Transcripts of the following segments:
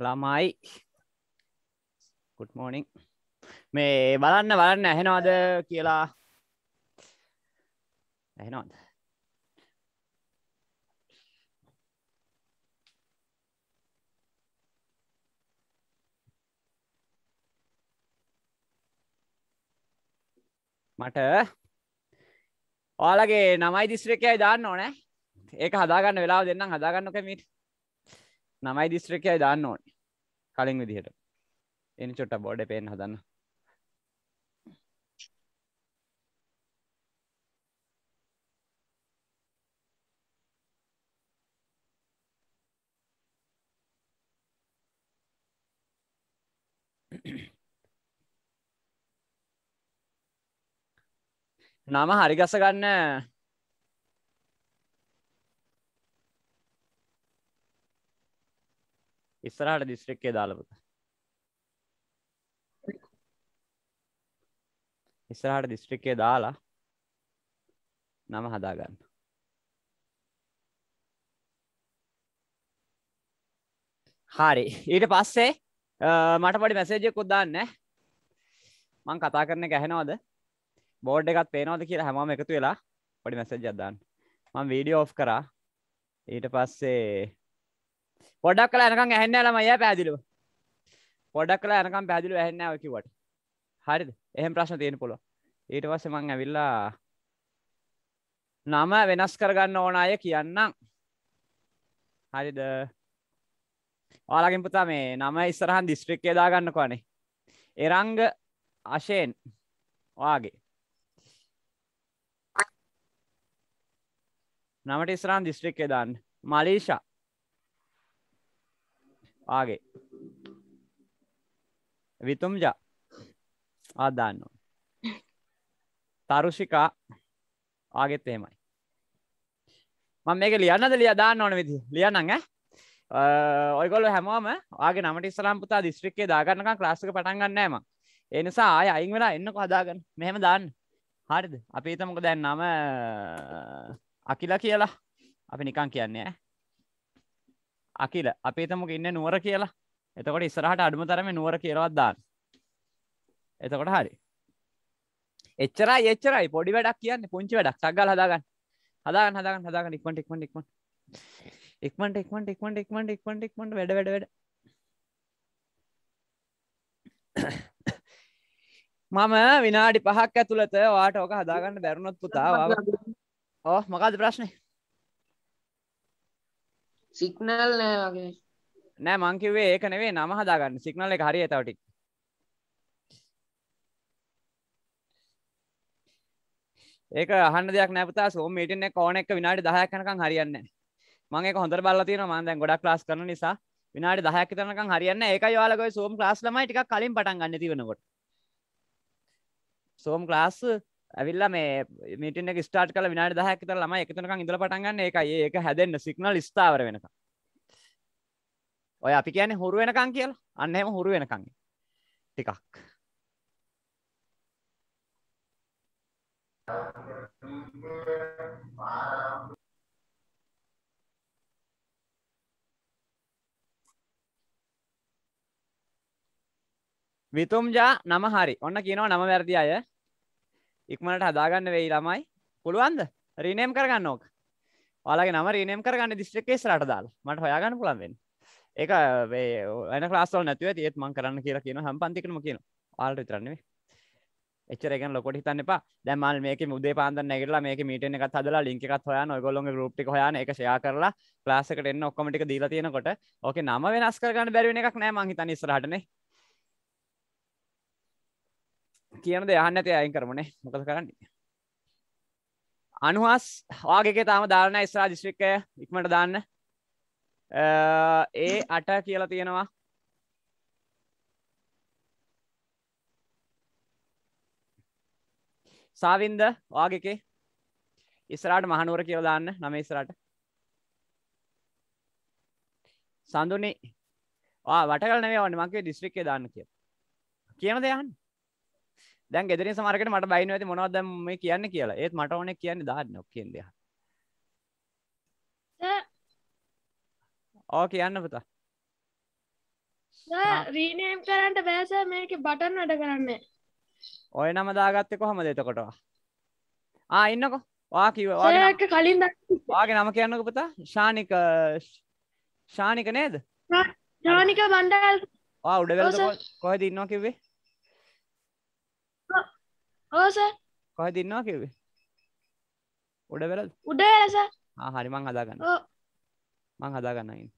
ළමයි කුට්මෝනිින් මේ බලන්න බලන්න ඇහෙනවාද කියලා ඇහෙනවාද මට ඕලගේ නමයි දිස්ත්‍රිකයයි දාන්න ඕනෑ ඒක හදාගන්න වෙලා දෙන්නම් හදාගන්නක මිට නමයි දිස්ත්‍රිකය දාන්න ඕන කලින් විදිහට එනි චොට්ට බෝඩ පේෙන් හදන්න නම හරිගස ගන්න ඉස්සරහට දිස්ත්‍රික්කය දාලපුත ඉස්සරහට දිස්ත්‍රික්කය දාලා නම හදාගන්න හරි ඊට පස්සේ මට පඩි මැසේජයක් උද්දාන්න මං කතා කරන ගැහෙනවද බෝඩ් එකත් පේනවද කියලා හැමම එකතු වෙලා පඩි මැසේජ අදදාන්න මං වීඩියෝ ඔෆ් කරා ඊට පස්සේ පොඩක් කලා එනකම් ඇහෙන්නේ නැහැ ළමයි අය පැහැදිලිව. පොඩක් කලා එනකම් පැහැදිලිව ඇහෙන්නේ නැහැ ඔය කිව්වට. හරිද? එහෙම ප්‍රශ්න තියෙන්න පුළුවන්. ඊට පස්සේ මම ඇවිල්ලා නම වෙනස් කරගන්න ඕන අය කියන්නම්. හරිද? ඔයාලගෙන් පුතා මේ නම ඉස්සරහන් දිස්ත්‍රික්කේ දාගන්නකෝනේ. එරංග අශෙන් ඔයාගේ. නමට ඉස්සරහන් දිස්ත්‍රික්කේ දාන්න. මලීෂා ආගේ විතුම්ජ ආදාන්න තරුෂිකා ආගෙත් එහෙමයි මම මේක ලියන්නද ලිය දාන්න ඕන විදි ලියන්නං ඔයගොල හැමෝම ආගේ නමට ස්ලාම් පුතා දිස්ත්‍රික්කේ දාගන්නක ක්ලාසික පටන් ගන්නෑම එනිසා ආය අයින් වෙලා එන්නක හදාගන්න මෙහෙම දාන්න හරිද අපි හිතමක දැන් නම අකිලා කියලා අපි නිකන් කියන්නේ අකිල අපි තමුක ඉන්න නුවර කියලා එතකොට ඉස්සරහට අඩුම තරම නුවර කියලවත් දාන්න එතකොට හරි එච්චරයි එච්චරයි පොඩි වැඩක් කියන්න පුංචි වැඩක් සක්ගල් හදාගන්න හදාගන්න හදාගන්න හදාගන්න ඉක්මට ඉක්මට ඉක්මට ඉක්මට ඉක්මට ඉක්මට ඉක්මට ඉක්මට ඉක්මට වැඩ වැඩ වැඩ මම විනාඩි පහක් ඇතුළත වාට ඕක හදාගන්න බැරුණොත් පුතා ඕ මොකද ප්‍රශ්නේ සිගනල් නෑ වගේ නෑ මංකිවේ ඒක නෙවේ නම හදාගන්න සිගනල් එක හරි තවටික් ඒක අහන්න දෙයක් නැපතා සෝම මීටින් එක ඕන එක විනාඩි 10ක් යනකම් හරියන්නේ නැහැ මම ඒක හොඳට බලලා තියෙනවා මම දැන් ගොඩක් ක්ලාස් කරන නිසා විනාඩි 10ක් විතර යනකම් හරියන්නේ නැහැ ඒකයි ඔයාලගේ සෝම් ක්ලාස් ළමයි ටිකක් කලින් පටන් ගන්න තිබෙනකොට සෝම් ක්ලාස් ඇවිල්ල මේ මිටන ස්ටාට් කල විනාට දහක් තර ම එකතනක ඉඳල පටන්ගන්න එක ඒක හැදන්න සික්නල් ස්ථාවර වෙනක ඔය අපි කියන හුරු වෙනකං කියලා අන්න එම හුරු වෙනකං ටිකක් විතුම්ජා නම හරි ඔන්න කියනවා නම වැරදි අය ඉක්මනට හදාගන්න වෙයි ළමයි පුළුවන්ද රීනේම් කරගන්න ඕක ලාගේ නම රීනේම් කරගන්න දිස්ත්‍රික්කේ රට දාල් මට හොයාගන්න පුළන්වෙන් ඒක වෙන ලාස්සල් නැතුව තියත් මං කරන්න කියලා කියන හම් පන්තිකනම කියන ආල්ට විතරන්නේ එච්චරක ලොකොට හිතන්න එපා දැමල් මේක මුදේ පාන්ද නැගරලා මේක මීට එක හදලා ලිිකත් හොයා ඔගොලොන් ගුප්ටි හොයන එක ෂයා කරලා ලාසකට එන්න ඔක්කොමටික දීලා තියෙනකොට ඕක නම වෙනස් කරගන්න බැරිවෙන එකක් නෑ මංහිතන ස්රටනේ කියන දෙයහන්න ඇති අයින් කරමනේ මොකද කරන්නේ අනුහස් වාගේක තාම දාරණ ස්රා ජිස්්‍රික්කය ඉක්මට දාන්න ඒ අට කියලා තියෙනවා සාවින්ද වාගකේ ඉස්රාට මහනුවර කියලා දාන්න නම ඉස්රාට සඳුනි වට කල නවේ වන්නමගේ දිස්ත්‍රික්කේ දාන්න කිය කියන දෙයන්න දැන් ගෙදරින් සමරකට මට බයින ඇති මොනවද දැන් මේ කියන්නේ කියලා. ඒත් මට ඕනේ කියන්නේ දාන්න ඔක් කියන දෙයක්. ඕක කියන්න පුතා. සර් රීනේම් කරන්න බෑ සර් මේකේ බටන් වැඩ කරන්නේ. ඔය නම දාගත්තේ කොහමද එතකොට? ආ ඉන්නකෝ. ඔයා කිව්ව ඔයා කලින් ඔයාගේ නම කියන්නකෝ පුතා. ශානික ශානික නේද? ශානික බණ්ඩාර. ඔයා උඩවැලද කොහෙද ඉන්නවා කිව්වේ? ඕස කොහ තින්නවා කිවේ උඩ වෙලද උඩ වෙලස හරි මං හදාගන්න මං හදාගන්නයින්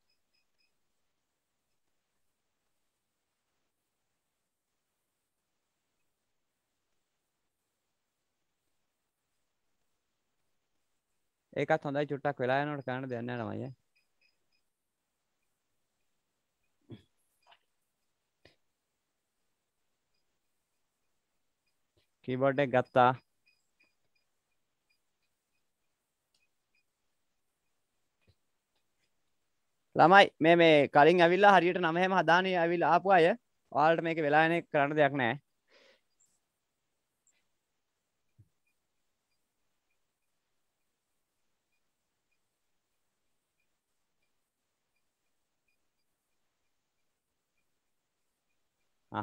ඒකත් හොඳයි චුට්ටක් වෙලා යනට කරන්න දෙන්න නමයි කීබෝඩ් එක ගත්තා ළමයි මේ මේ කලින් ඇවිල්ලා හරියට නමහෙම හදානේ ඇවිල්ලා ආපු අය ඔයාලට මේක වෙලායන කරන්න දෙයක් නෑ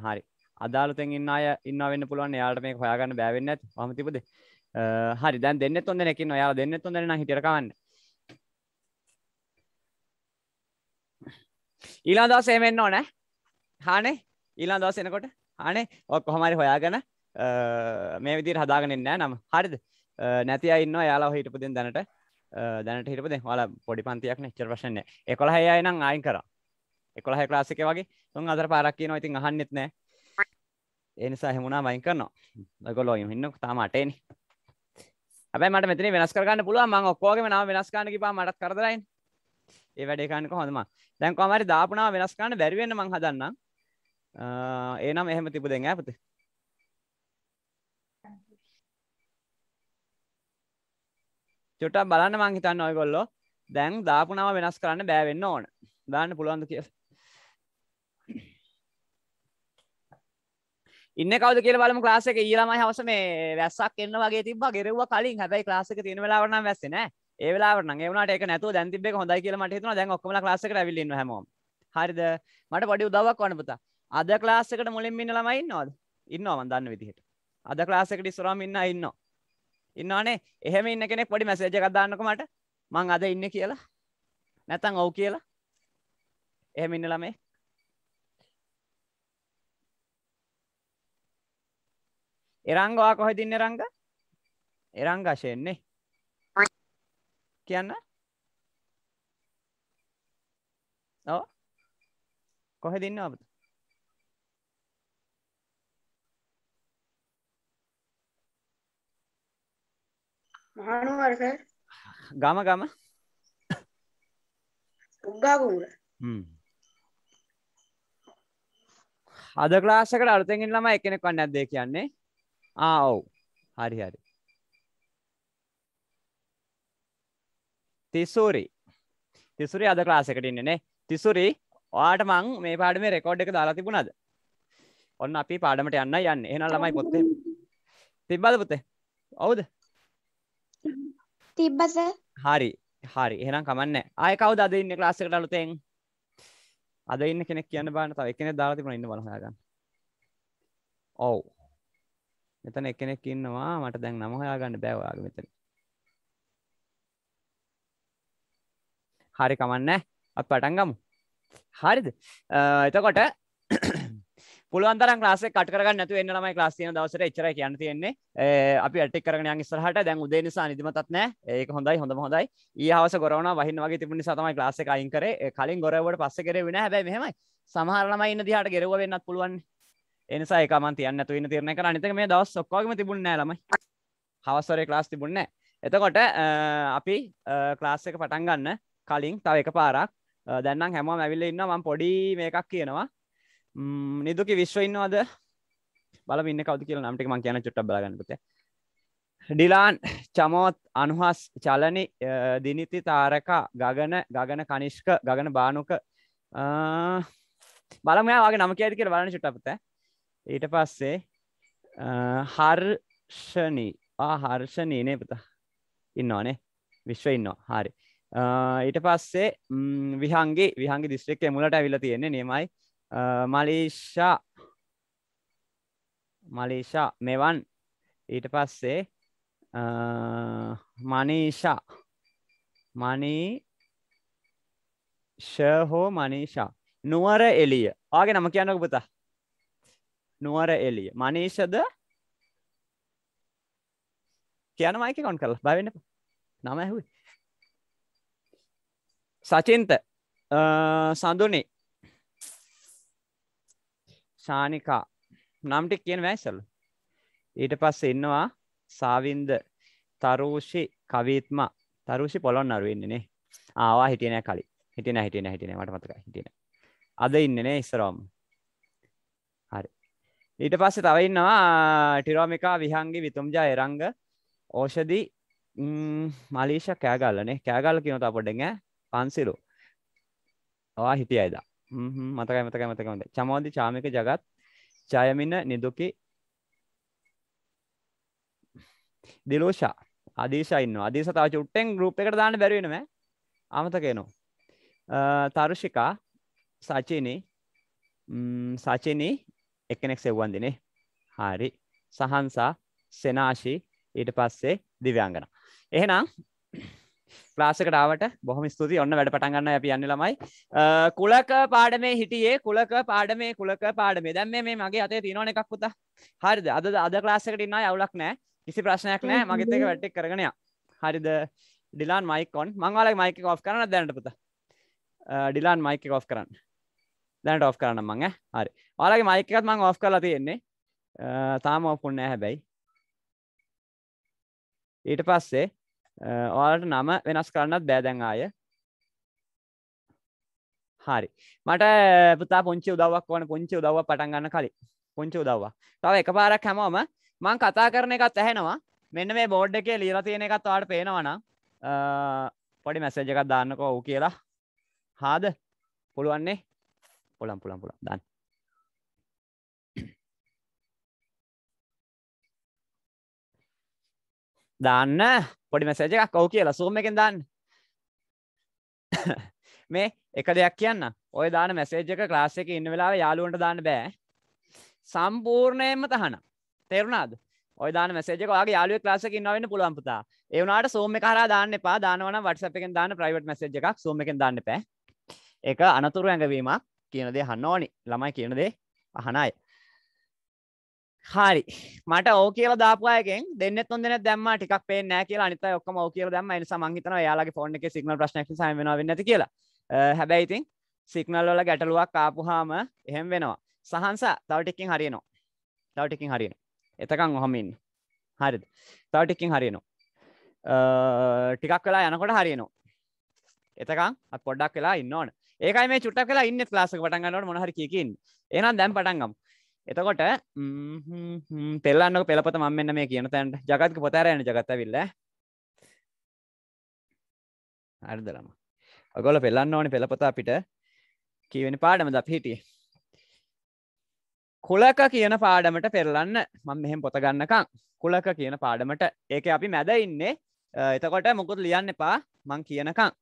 හරි අදාලතෙන් ඉන්න අය ඉන්න වෙන්න පුළුවන් යාට මේ හොයාගන්න බෑවෙන්න ඇත් හම තිබද හරි දැන් දෙන්න තොන්න නැකින් ඔයා දෙන්න තොඳන හිටරකවන්න ඊලා දවස එමෙන්න්න ඕන හානේ ඊලා දවස එනකොට හනේ ඔක් කොහමරි හොයාගන මේ විදි හදාගෙනන්නෑ නම් හරිද නැති අන්න යාලා හිටපුතින් දැනට දැනට හිටපද හල පොඩි පන්තියක් නිච්චර වශන්නේ එකොළ හයනම් අයින් කර එකොළ හැ ක්‍රාසික වගේ තුන් අතර පාරක්කී නොඉතින් අහන්නෙත් නෑ එනිසා හෙමුණා මයින් කරනවා ගොලෝ ඉන්න තාම අටේන හැබයි මට මෙතන වෙනස් කරගන්න පුළුව මං ඔක්කෝගම නාව වෙනස්කාන කිපා මටත් කරදරයි ඒ වැඩේකාන්නක හොඳම දැන් කොමරි දාපනාව වෙනස්කාන්න බැරිවෙන්න මං හදන්න ඒනම් එහෙම තිබ දෙෙන් ඇපති චුට්ට බලන්න මං හිතන්න ඔයගොල්ලෝ දැන් දාපනාව වෙනස් කරන්න බෑවෙන්න ඕන දාන්න පුළුවන්ද කියලා ඉන්න කවද කියල බලම ලාස එක ඊළමයි හවස මේ වැස්සක් එන්න වගේ තිබ ගෙරව කලින් හැබයි ලාසක තියෙන වෙලාවරන වැස්සන ඒලාවන ඒවනට එක නැතු දැතිබේ හොඳයි කියල මට හිතුන දැන් ඔක්කම ලාසක ැවිලන්න හැම හරිද මට පොඩි උදවක් වනපුතා අද ලාසකට මුලින් ඉන්න ළමයි ඉන්නවද ඉන්නවා මන්දන්න විදිහට අද ලාසකට ස්රම් ඉන්න ඉන්න ඉන්නනේ එහෙම ඉන්න කෙනෙක් පොඩි මැසේජ කදදාන්නක මට මං අද ඉන්න කියලා නැතන් ඔව් කියලා එහෙම ඉන්න ළමේ එරංගවා කොහෙ දින්න රංග එරංග අශයෙන්නේ කියන්න ඔව කොහෙ දින්න අපත මහනුවරස ගම ගම උග්ගාකුර අද ක්ලාසකට අලුතෙන් ළමයි එකෙනෙක් වන්නේ නැද්ද කියන්නේ ආ ඔව් හරි හරි තිසුරි තිසුරි අද ක්ලාස් එකට ඉන්නේ නේ තිසුරි ඔයාට මං මේ පාඩමේ රෙකෝඩ් එක දාලා තිබුණාද ඔන්න අපි පාඩමට යන්න යන්නේ එහෙනම් ළමයි පොතේ තිබ්බද පුතේ ඔව්ද තිබ්බ සර් හරි හරි එහෙනම් කමන්නේ ආයේ කවුද අද ඉන්නේ ක්ලාස් එකට අලුතෙන් අද ඉන්න කෙනෙක් කියන්න බලන්න තව එකෙනෙක් දාලා තිබුණා ඉන්න බලන්න හොයාගන්න ඔව් මෙතන එකනෙක් ඉන්නවා මට දැන් නම හොයාගන්න බෑ ඔයාගේ මෙතන. හරි කමන්නේ. අපි පටන් ගමු. හරිද? එතකොට පුළුවන් තරම් ක්ලාස් එක කට් කරගන්න නැතුව එන්න ළමයි ක්ලාස් තියෙන දවසට එච්චරයි කියන්න තියෙන්නේ. අපි ඇටෙක් කරගෙන යන් ඉස්සරහට දැන් උදේ නිසා නිදිමතත් නැහැ. ඒක හොඳයි හොඳම හොඳයි. ඊ හවස ගොරවනවා වහින්න වගේ තිබුණ නිසා තමයි ක්ලාස් එක අයින් කරේ. කලින් ගොරවුවට පස්සේ ගෙරෙව්වේ නැහැ. හැබැයි මෙහෙමයි. සමහර ළමයි ඉන්න දිහාට ගෙරවුවා වෙන්නත් පුළුවන්. එනිසා එකමන් තියන්න තුන්න තිරණ කර අනිතක මේ දවස් ඔක්කෝම තිබුණ ලම හවස්සරේ ලාස් තිබුන්න එතකොට අපි ක්ලාස් එක පටන් ගන්න කලින් තව එක පාරක් දැන්නම් හැම ඇවිල්ල ඉන්න මං පොඩි මේ එකක් කියනවා නිදුකි විශ්ව ඉන්නවාද බලන්න කවද කියල නම්ටික මං කියන චුට්ට බලගන්නපුතේ ඩිලාන් චමෝත් අනුහස් චලනි දිනිති තාරකා ගගන ගගන කනිෂ්ක ගගන බානුක බලමයාගේ නම කියඇති කියර බලන චුට්ටපත ඊට පස්සේ හර්ෂණී හර්ෂණී නේ පුතා ඉන්නවානේ විශ්ව ඉන්නවා හරි ඊට පස්සේ විහන්ගේ විහන්ගේ දිස්ත්‍රික් මුලට ඇවිල තියෙන්නේ නියමයි මලේෂා මලේෂා මෙවන් ඊට පස්සේ මනේෂා මනී ෂහෝ මනේෂා නුවර එලිය ආගේ නම කියන්නක පුතා නුවර එලිය මනේෂද කියන මයික කොන් කරලා බවෙන්න නම ඇහුයි සචින්ත සඳුනේ ශානිකා නම්ටි කියන වැයිසල්ල ඊට පස්ස ඉන්නවා සාවින්ද තරූෂි කවිත්ම තරුෂි පොළොන් අරුවන්නේනේ ආවා හිටියනෑ කලි හිටින හිටින හිටින වට මතක හිටින අද ඉන්නනේ ඉස්සරෝම් ඊට පස්සේ තවයින්නවා ටිරෝමිකා විහන්ගේ විතුම්ජා එරංග ඕෂදි මලීෂ කෑගල්ලනේ කෑගල්ල කියනොත පොඩෙන පන්සිරු වා හිටිය අයිද මතක මතක මතකමද චමෝදි චාමික ජගත් ජයමින නිදුකි දිලෝෂා අදේශයින්න අදේශ තාව චුට්ටෙන් ගරුප් එකට දාන්න බැරිවෙනම අමතකයනවා තරුෂිකා සචිනි සචිනී එකනෙක් සෙව්වන් දෙනේ හාරි සහන්සා සෙනාශී ඊට පස්සේ දිව්‍යංගන එහෙනම් ලාසකටාවට බොහම ස්තුති ඔන්න වැඩ පටන්ගන්න අපි යන්න ළමයි කුලක පාඩමේ හිටියේ කුලක පාඩමේ කුලක පාඩමේ දැම් මේ මගේ අතේ තිනවන එකක් පුතා හරිද අද අද ලාසකටන්න අවුලක් නෑ කිසි ප්‍රශ්නයක් නෑ මගතක වැට්ටෙක් කරගනය හරිද ඩිලාන් මයිකොන් මංවාලක් මයික ඔෆ් කරන දැනට පුතා ඩිලාන් මයික ඔෆ් කරන්න දැනට ඔෆ් කරන මං හරි ඔයාලගේ මයික් එකත් මං ඔෆ් කරලා තියෙන්නේ තාම ඔෆ් වුණේ නැහැ හැබැයි ඊට පස්සේ ඔයාලට නම වෙනස් කරන්නත් බෑ දැන් ආය හරි මට පුතා පොංචි උදව්වක් ඕන පොංචි උදව්ව පටන් ගන්න කලින් පොංචි උදව්වා තව එකපාරක් හැමෝම මං කතා කරන එකත් ඇහෙනවා මෙන්න මේ බෝඩ් එකේ ලියලා තියෙන එකත් ඔයාලට පේනවනම් පොඩි මැසේජ් එකක් දාන්නකෝ ඔව් කියලා හාද පුළුවන්නේ පුළුවන් පුළුවන් පුළුවන් දාන්න දාන්න පොඩි මැසේජ් එකක් ඔව් කියලා සූම් එකෙන් දාන්න මේ එක දෙයක් කියන්න ඔය දාන මැසේජ් එක ක්ලාස් එකේ ඉන්න වෙලාවේ යාළුවන්ට දාන්න බෑ සම්පූර්ණයෙන්ම තහනම් තේරුණාද ඔය දාන මැසේජ් එක ඔයාගේ යාළුවෙක් ක්ලාස් එකේ ඉන්නවා වෙන්න පුළුවන් පුතා ඒ වුණාට සූම් එක හරහා දාන්න එපා දානවා නම් WhatsApp එකෙන් දාන්න ප්‍රයිවට් මැසේජ් එකක් සූම් එකෙන් දාන්න එපා ඒක අනතුරු ඇඟවීමක් කියනදේ හන්නෝනි ළමයි කියනදේ අහනයි හරි මට ඕ කියල දාපුයකෙන් දෙන්න තුන් දෙන දැම ටික් පේ නෑ කියලා අනිත ඔක්කම ඕ කියල දම එනි සමංහිතන යාලගේ ෆෝන් එක සිගන ප්‍රශ්නක් සම වෙන නැති කියලා හැබැයිතින් සිගනල් වල ගැටලුවක් ආපුහාම එහෙම වෙනවා සහන්ස තවටිකින් හරියනවා තවටිකින් හරියන එතකං ඔහොමින් හරිද තවටිකින් හරියනවා ටිකක් වෙලා යනකොට හරියනවා එතකං පොඩ්ඩක් වෙලා ඉන්න ඕන ඒකයි මේ චුට්ටක් කලා ඉන්න ලාසක පටන් ගන්නට මොහර කියකින් එනම් දැම් පටන්ගම් එතකොට පෙල්ලන්න පෙළපත මම මෙන්න මේ කියන තැන්ට ජගත්ක පොතරයන ජගත විල්ල අර්දලම ඔගොල පෙල්ලන්න ඕනි පෙළපතා අපිට කීවෙන පාඩම ද හිටිය කුලක කියන පාඩමට පෙරලන්න මම මෙහෙම පොත ගන්නකං කුලක කියන පාඩමට ඒක අපි මැද ඉන්නේ එතකොට මුකුත් ලියන්න එපා මං කියනකං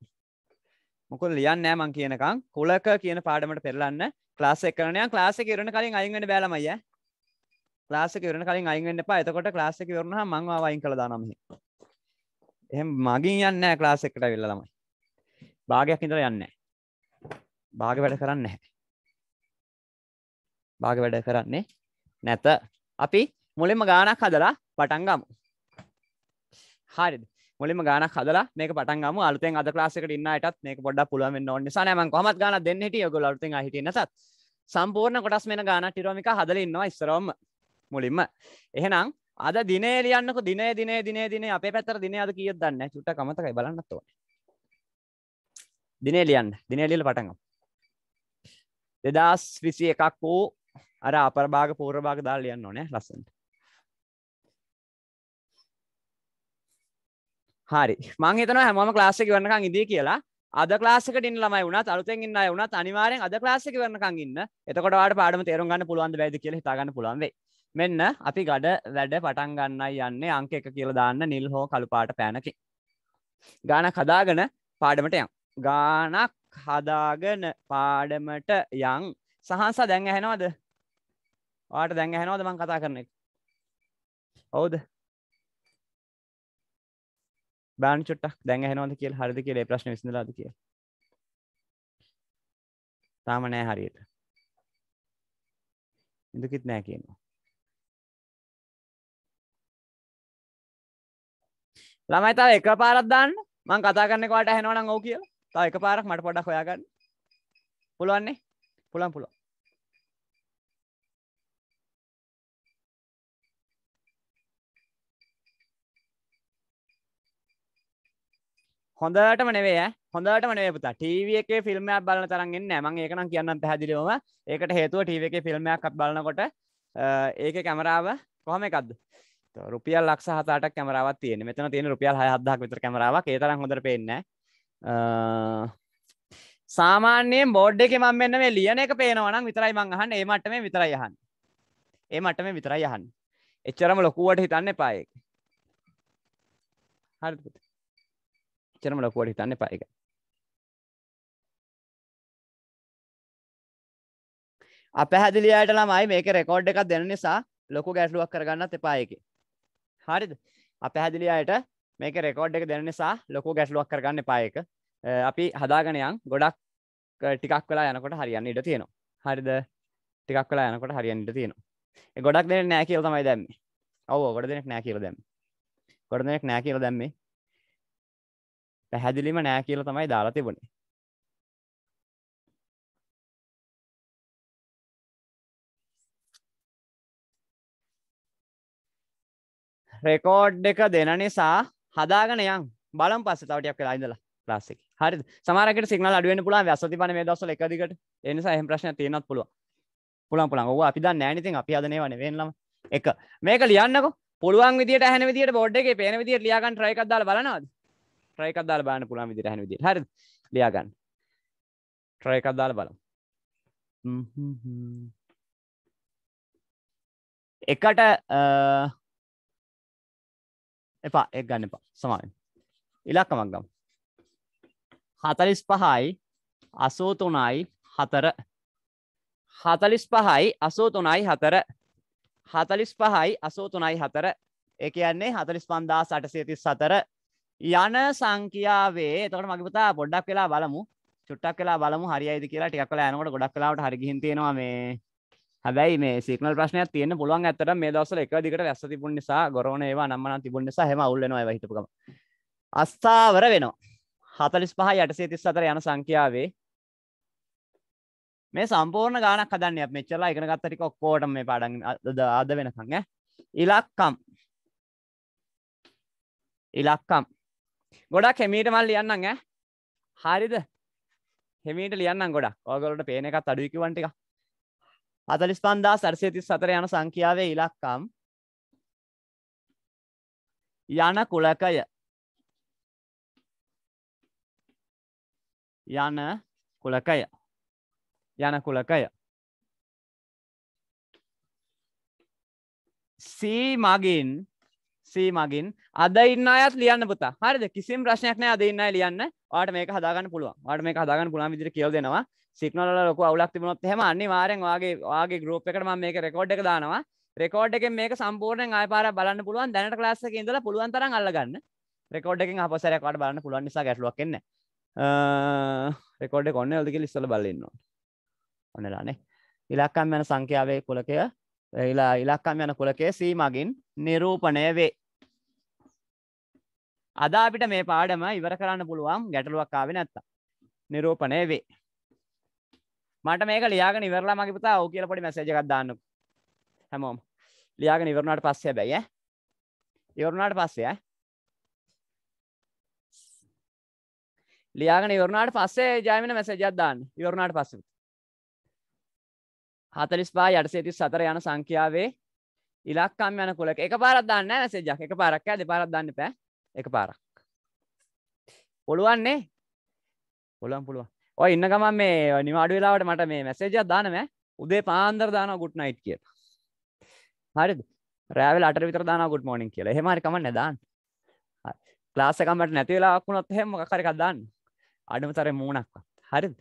මොක ලියන්න ෑමන් කියනකං කුලක කියන පාඩමට පෙරලන්න ලාස කරනය ලාස කරන කලින් අයිගන්න බෑලමය ලාස කරන කලින් අයිගන්න පා එතකොට ලාසක කරන මංවා වයින් කළ දානම එහ මගින් යන්න ලාස එකට වෙල්ලමයි භාගයක් ඉඳර යන්න භාග වැඩ කරන්න භාග වැඩ කරන්නේ නැත අපි මුලින්ම ගානක් හදලා පටන්ගමු හරිද මුලිම ගාන හදලා මේ පටන්ගම අලුතෙන් අද ලාසකට ඉන්නටත් මේ පොඩ පුළුවන් නොන්න සනම කොමත් ගන දෙන්නට යොග ලට හිටනසත් සම්පූර්ණ කොටස් මේ ගාන ටිරෝමික හදලඉන්නවා ඉස්සරෝම මුලින්ම එහෙනම් අද දිනේ ලියන්නක දිනේ දිනේ දිනේ දිනේ අප පැත්තර දින අද කිය දන්න චුට්ට කමතකයි බලන්නත්ව දිනේ ලියන්න දිනේලියල පටඟම් දෙදස් විසි එකක් වූ අර අපරභාග පූර්භාග දාල් ලියන්න ඕනෑ ලස්සන්ට හරි මං හිතන හැම ලාසක වන්නකං ඉදී කියලා අද ලාසකට ළමයි වුණත් අලුතෙන් ඉන්න වුණත් අනිවාරෙන් අද ලාසක වන්නකං ඉන්න එතකොට පාඩම තේරුම්ගන්න පුළුවන් බැද කියල හිතාගන්න පුළුවන්වේ මෙන්න අපි ගඩ වැඩ පටන් ගන්න යන්නේ අංක එක කියල දාන්න නිල් හෝ කළුපාට පෑනකි ගාන කදාගෙන පාඩමට යම් ගානක් හදාගෙන පාඩමට යං සහන්සා දැන් ඇහෙනවද වාට දැන් ඇහෙනවද මං කතා කරනෙක් ඔවුද බාන චුට්ටක් දැන් හනවද කියල් හරිදි කියලේ ප්‍රශ්න විසඳලාද කිය තාම නෑ හරියට ඉඳකිත් නෑ කියනවා ළමයි තව එක පාරක් දාන්න මං කතා කරන්නෙ කොට හැනවනම් ඕ කියලා තව එක පාරක් මට පොඩක් හොයාගන්න පුළුවන්නේ පුළුවන් පුළුවන් හොඳටම නෙවේ හොඳටම නේපුත ටව එක ෆිල්ම්මයක් බලන තරන්ගන්න නෑමං ඒකන කියන්න පැදිලිවම ඒකට හේතුව ටව එක ෆිල්ම්මයක් බලනකොට ඒක කැමරාව කොහම එකක්ද රුපියල් ලක්ෂ හතට කැමරාවත් තියෙන මෙතන තියෙන රුපියල් හයහදක් විතර කැමරාව ඒතර හොඳර පෙන්න සාමාන්‍යයෙන් බෝඩ් එක මම මෙන්න මේ ලියන එක පේනවනම් විතරයි මං අහන්න ඒ මට්ටම විතරයි අහන්න ඒ මට්ටම විතරයි අහන්න එච්චරම ලොකුවට හිතන්න එපායෙක් හරිපුත එච්චරම ලොකුවට හිතන්න එපා එක අපැහැදිලි අයට ළමයි මේක රෙකෝඩ් එකක් දෙන නිසා ලොකු ගැටලුවක් කරගන්නත් එපා එකේ හරිද අපැහැදිලි අයට මේක රෙකෝඩ් එක දෙන නිසා ලොකු ගැටලුවක් කරගන්න එපා එක අපි හදාගනයන් ගොඩක් ටිකක් වෙලා යනකොට හරියන්න ඉඩ තියෙනවා හරිද ටිකක් වෙලා යනකොට හරියන්න ඉඩ තියෙනවා ගොඩක් දෙනෙක් නෑ කියලා තමයි දැම්මේ ඔව් ගොඩ දෙනෙක් නෑ කියලා දැම්මේ ගොඩ දෙනෙක් නෑ කියලා දැම්මේ පැහැදිලිම නෑ කියල තමයි දාලා තිබුණේ රෙකෝඩ් එක දෙන නිසා හදාගෙන යම් බලම් පස්ස තවටයක් වෙලා ඉඳලා ලාසික හරි සමාරකට සිගනල් අඩුවෙන් පුළන් වැසති පන මේ දස්සල එකදිකට එනිසා එහම ප්‍රශ්න තියෙනත් පුළුව පුළන් පුළන් ඔවා අපි දන්න නෑනතින් අපි අදනේ වන වෙන්ලම එක මේක ලියන්නක පුළුවන් විදිට හැන විදිට බොඩ් එක පේන විදිට ලියගන් ්‍රයකක්දාල බලනවාද ට්‍රයකක් දාල බාන පුළන් විදිර හැන විදි හරි ලියාගන්න ට්‍රයකක් දාල බලම් එකට එපා එක් ගන්න එපා සමාවෙන් ඉලක්කමක් ගම් හතලිස් පහයි අසෝතුනයි හතර හතලිස් පහයි අසෝතුනයි හතර හතලිස් පහයි අසෝතුනයි හතර එක කියන්නේ හතලිස් පන්දා සටසේතිස් සතර යන සංඛ්‍යාවේ එතකොට මගේ පුතා පොඩ්ඩක් වෙලා බලමු. චුට්ටක් වෙලා බලමු හරියයිද කියලා ටිකක් වෙලා යනකොට ගොඩක් වෙලාවට හරි ගිහින් තියෙනවා මේ. හැබැයි මේ සිග්නල් ප්‍රශ්නයක් තියෙන්න පුළුවන් ඇත්තට මේ දවස්වල එක දිගට වැස්ස තිබුණ නිසා ගොරෝන ඒවා නම්මනම් තිබුණ නිසා හැම අවුල් වෙනවා ඒවා හිටපු ගම. අස්ථාවර වෙනවා. 45 834 යන සංඛ්‍යාවේ මේ සම්පූර්ණ ගානක් හදන්න අප මෙච්චරලා එකන ගත්ත ටික ඔක්කෝට මේ පාඩන් අද වෙනකං ඉලක්කම් ඉලක්කම් ගොඩක් හෙමීට මල් ලියන්නම් ඈ හරිද හෙමීට ලියන්නම් ගොඩක් ඔයගොල්ලන්ට පේන එකත් අඩුයි කිව්වන් ටික 45434 යන සංඛ්‍යාවේ ඉලක්කම් යන කුලකය යන කුලකය යන කුලකය C මගින් සීමගින් අද ඉන්න අයත් ලියන්න පුතා හරිද කිසිම ප්‍රශ්නයක් නෑ අද ඉන්න අය ලියන්න ඔයාලට මේක හදාගන්න පුළුවන් ඔයාලට මේක හදාගන්න පුළුවන් විදිහට කියලා දෙනවා සිග්නල් වල ලොකු අවුලක් තිබුණොත් එහෙම අනිවාර්යෙන් ඔයාගේ ඔයාගේ ගෲප් එකට මම මේක රෙකෝඩ් එක දානවා රෙකෝඩ් එකෙන් මේක සම්පූර්ණයෙන් ආයෙ පාරක් බලන්න පුළුවන් දැනට ක්ලාස් එකේ ඉඳලා පුළුවන් තරම් අල්ලගන්න රෙකෝඩ් එකෙන් ආපහු සැරයක් ඔයාලට බලන්න පුළුවන් නිසා ගැටලුවක් එන්නේ නෑ රෙකෝඩ් එක ඔන්න එල්ද කියලා ඉස්සෙල්ලා බලලා ඉන්න ඕනේ ඔන්නලානේ ඉලක්කම් යන සංඛ්‍යාවේ කුලකය ඉලා ඉලක්කම් යන කුලකයේ සීමගින් නිරූපණය වේ අද අපිට මේ පාඩම ඉවර කරන්න පුළුවන් ගැටලුවක් ආවේ නැත්තම්. නිරූපණය වේ. මට මේක ලියාගෙන ඉවරලා මගේ පුතා ඔව් කියලා පොඩි මැසේජ් එකක් දාන්නකො. හැමෝම. ලියාගෙන ඉවරුණාට පස්සේ හැබැයි ඈ. ඉවරුණාට පස්සේ ඈ. ලියාගෙන ඉවරුණාට පස්සේ ජයමින මැසේජ් එකක් දාන්න. ඉවරුණාට පස්සේ. 45 834 යන සංඛ්‍යාවේ ඉලක්කම් යන කුලක එකපාරක් දාන්න නැහැ මැසේජ් එකක්. එකපාරක් ඈ දෙපාරක් දාන්න එපා. එක පාරක් පුළුවන්නේ පුළුවන් පුළුව ඔය ඉන්න ගමන් මේ නිවාඩු වෙලාවට මට මේ මැසේජයක් දානම උදේ පාන්දර දානවා ගුඩ් නයිට් කියලා හරිද රෑවෙල අට විතර දානවා ගුඩ් මෝර්නින් කියලා එහෙම හරි කමක් නැහැ දාන්න ක්ලාස් එකක් මට නැති වෙලාවක් වුණොත් එහෙම මොකක් හරි එකක් දාන්න අඩුම තරමේ මූණක්වත් හරිද